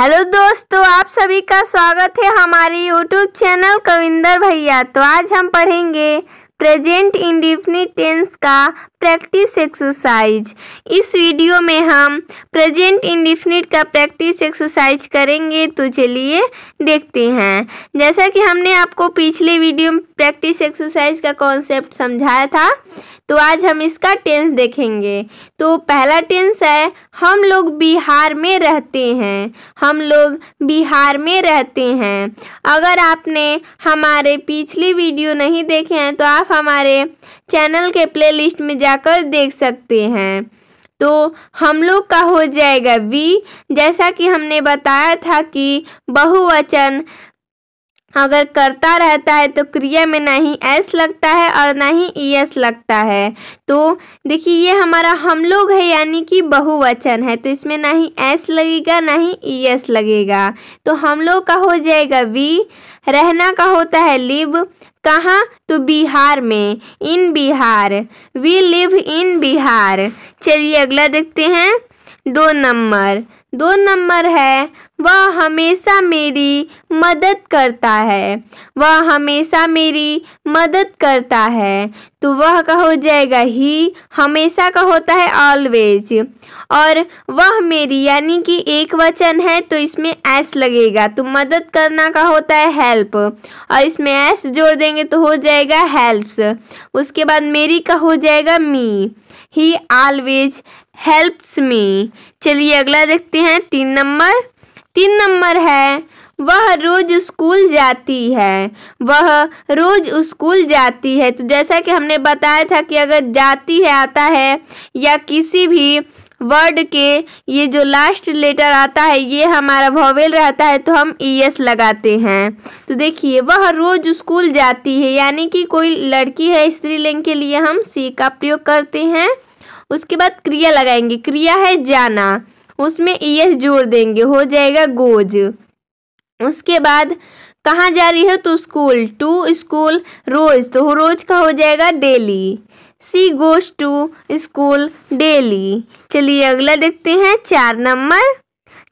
hello दोस्तों आप सभी का स्वागत है हमारे यूट्यूब चैनल कविंदर भैया तो आज हम पढ़ेंगे प्रेजेंट इंडिफिनिट टेंस का प्रैक्टिस एक्सरसाइज इस वीडियो में हम प्रेजेंट इंडिफिनिट का प्रैक्टिस एक्सरसाइज करेंगे तो चलिए देखते हैं जैसा कि हमने आपको पिछले वीडियो में प्रैक्टिस एक्सरसाइज का कॉन्सेप्ट समझाया था तो आज हम इसका टेंस देखेंगे तो पहला टेंस है हम लोग बिहार में रहते हैं हम लोग बिहार में रहते हैं अगर आपने हमारे पिछले वीडियो नहीं देखे हैं तो आप हमारे चैनल के प्लेलिस्ट में जाकर देख सकते हैं तो हम लोग का हो जाएगा वी जैसा कि हमने बताया था कि बहुवचन अगर करता रहता है तो क्रिया में ना ही एस लगता है और ना ही ई एस लगता है तो देखिए ये हमारा हम लोग है यानी कि बहुवचन है तो इसमें ना ही एस लगेगा ना ही ई एस लगेगा तो हम लोग का हो जाएगा वी रहना का होता है लिव कहाँ तो बिहार में in Bihar we live in Bihar चलिए अगला देखते हैं दो नंबर दो नंबर है वह हमेशा मेरी मदद करता है वह हमेशा मेरी मदद करता है तो वह का हो जाएगा ही हमेशा का होता है ऑलवेज और वह मेरी यानी कि एक वचन है तो इसमें एस लगेगा तो मदद करना का होता है हेल्प और इसमें एस जोड़ देंगे तो हो जाएगा हेल्प्स उसके बाद मेरी का हो जाएगा मी ही ऑलवेज हेल्प्स मी चलिए अगला देखते हैं तीन नंबर तीन नंबर है वह रोज स्कूल जाती है वह रोज स्कूल जाती है तो जैसा कि हमने बताया था कि अगर जाती है आता है या किसी भी वर्ड के ये जो लास्ट लेटर आता है ये हमारा भोवेल रहता है तो हम ई एस लगाते हैं तो देखिए वह रोज स्कूल जाती है यानी कि कोई लड़की है स्त्रीलिंग के लिए हम सी का प्रयोग करते हैं उसके बाद क्रिया लगाएंगे क्रिया है जाना उसमें ईएस जोड़ देंगे हो जाएगा गोज उसके बाद कहाँ जा रही है तो स्कूल टू स्कूल रोज तो रोज का हो जाएगा daily she goes to school daily चलिए अगला देखते हैं चार नंबर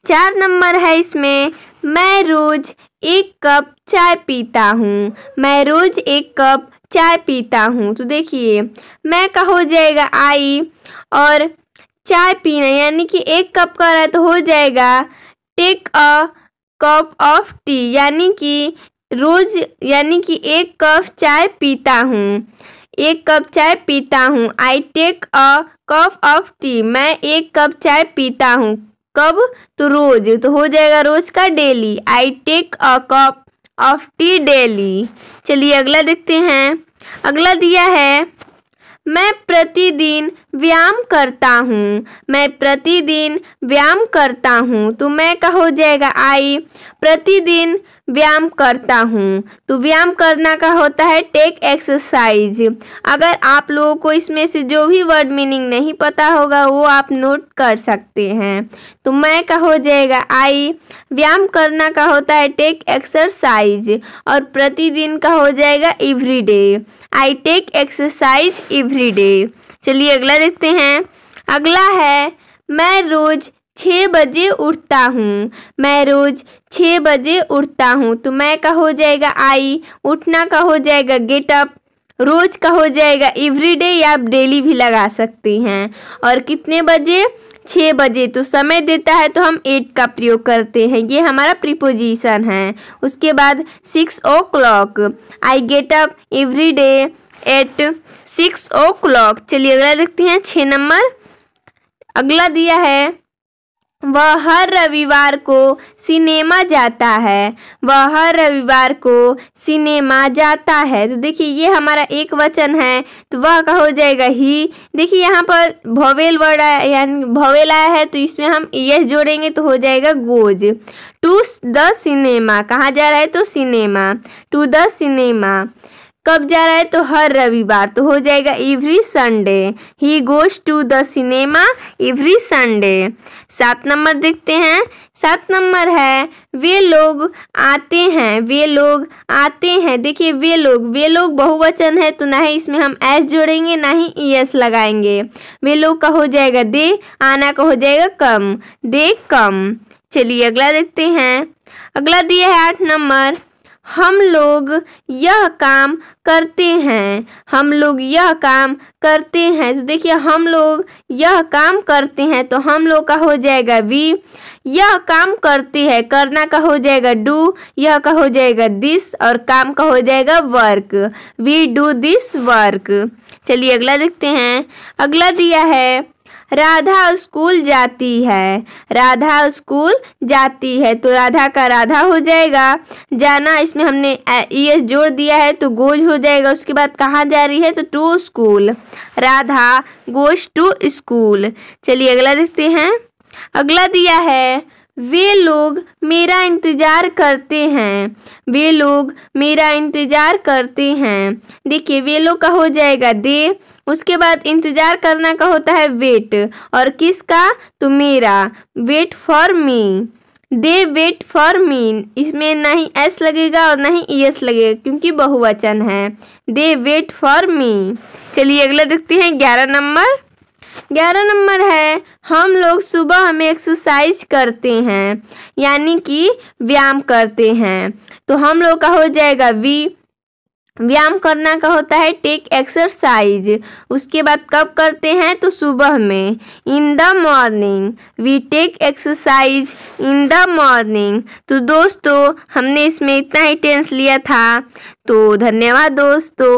चार नंबर है इसमें मैं रोज एक कप चाय पीता हूँ मैं रोज एक कप चाय पीता हूँ तो देखिए मैं का हो जाएगा आई और चाय पीना यानी कि एक कप का रहा तो हो जाएगा take a cup of tea यानी कि रोज यानी कि एक कप चाय पीता हूँ एक कप चाय पीता हूँ I take a cup of tea मैं एक कप चाय पीता हूँ कब तो रोज तो हो जाएगा रोज का daily I take a cup of tea daily चलिए अगला देखते हैं अगला दिया है मैं प्रतिदिन व्यायाम करता हूँ मैं प्रतिदिन व्यायाम करता हूँ तो मैं का हो जाएगा आई प्रतिदिन व्यायाम करता हूँ तो व्यायाम करना का होता है टेक एक्सरसाइज अगर आप लोगों को इसमें से जो भी वर्ड मीनिंग नहीं पता होगा वो आप नोट कर सकते हैं तो मैं का हो जाएगा आई व्यायाम करना का होता है टेक एक्सरसाइज और प्रतिदिन का हो जाएगा every day I take exercise every day चलिए अगला देखते हैं अगला है मैं रोज़ छः बजे उठता हूँ मैं रोज़ छः बजे उठता हूँ तो मैं का हो जाएगा आई उठना का हो जाएगा गेटअप रोज़ का हो जाएगा एवरीडे या आप डेली भी लगा सकती हैं और कितने बजे छः बजे तो समय देता है तो हम एट का प्रयोग करते हैं ये हमारा प्रिपोजिशन है उसके बाद six o'clock I get up every day at six o'clock चलिए अगला देखते हैं छः नंबर अगला दिया है वह हर रविवार को सिनेमा जाता है वह हर रविवार को सिनेमा जाता है तो देखिए ये हमारा एक वचन है तो वह का हो जाएगा ही देखिए यहाँ पर भवेल वर्ड आया यानी भवेल आया है तो इसमें हम यश जोड़ेंगे तो हो जाएगा गोज टू द सिनेमा कहाँ जा रहा है तो सिनेमा टू द सिनेमा कब जा रहा है तो हर रविवार तो हो जाएगा every Sunday he goes to the cinema every Sunday सात नंबर देखते हैं सात नंबर है वे लोग आते हैं वे लोग आते हैं देखिए वे लोग वे लोग बहुवचन है तो ना ही इसमें हम एस जोड़ेंगे ना ही ई e एस लगाएंगे वे लोग का हो जाएगा दे आना का हो जाएगा कम दे कम चलिए अगला देखते हैं अगला दिया है आठ नंबर हम लोग यह काम करते हैं हम लोग यह काम करते हैं तो देखिए हम लोग यह काम करते हैं तो हम लोग का हो जाएगा वी यह काम करते हैं करना का हो जाएगा डू यह का हो जाएगा दिस और काम का हो जाएगा work we do this work चलिए अगला देखते हैं अगला दिया है राधा स्कूल जाती है राधा स्कूल जाती है तो राधा का राधा हो जाएगा जाना इसमें हमने ये जोड़ दिया है तो गोज हो जाएगा उसके बाद कहाँ जा रही है तो to school Radha goes to school चलिए अगला देखते हैं अगला दिया है वे लोग मेरा इंतज़ार करते हैं वे लोग मेरा इंतज़ार करते हैं देखिए वे लोग का हो जाएगा दे उसके बाद इंतज़ार करना का होता है वेट और किसका तो मेरा wait for me they wait for me इसमें ना ही एस लगेगा और ना ही ई एस लगेगा क्योंकि बहुवचन है दे वेट फॉर मी चलिए अगला देखते हैं ग्यारह नंबर ग्यारह नंबर है हम लोग सुबह हमें एक्सरसाइज करते हैं यानी कि व्यायाम करते हैं तो हम लोग का हो जाएगा वी व्यायाम करना का होता है टेक एक्सरसाइज उसके बाद कब करते हैं तो सुबह में in the morning we take exercise in the morning तो दोस्तों हमने इसमें इतना ही टेंस लिया था तो धन्यवाद दोस्तों